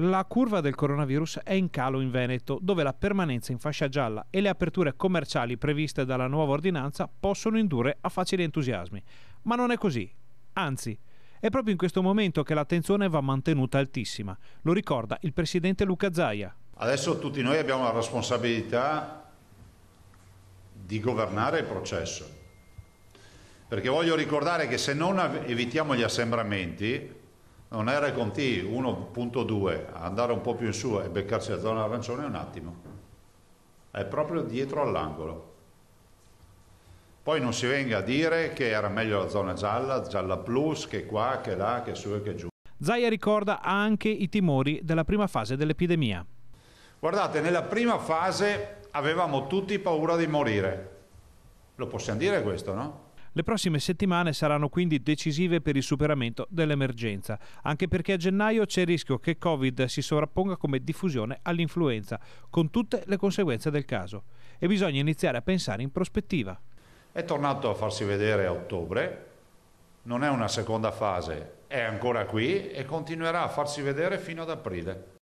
La curva del coronavirus è in calo in Veneto, dove la permanenza in fascia gialla e le aperture commerciali previste dalla nuova ordinanza possono indurre a facili entusiasmi. Ma non è così. Anzi, è proprio in questo momento che l'attenzione va mantenuta altissima. Lo ricorda il presidente Luca Zaia. Adesso tutti noi abbiamo la responsabilità di governare il processo. Perché voglio ricordare che se non evitiamo gli assembramenti, non è RCOMT 1.2, andare un po' più in su e beccarsi la zona arancione è un attimo, è proprio dietro all'angolo. Poi non si venga a dire che era meglio la zona gialla, gialla plus, che qua, che là, che su e che giù. Zaia ricorda anche i timori della prima fase dell'epidemia. Guardate, nella prima fase avevamo tutti paura di morire. Lo possiamo dire questo, no? Le prossime settimane saranno quindi decisive per il superamento dell'emergenza, anche perché a gennaio c'è il rischio che Covid si sovrapponga come diffusione all'influenza, con tutte le conseguenze del caso. E bisogna iniziare a pensare in prospettiva. È tornato a farsi vedere a ottobre, non è una seconda fase, è ancora qui e continuerà a farsi vedere fino ad aprile.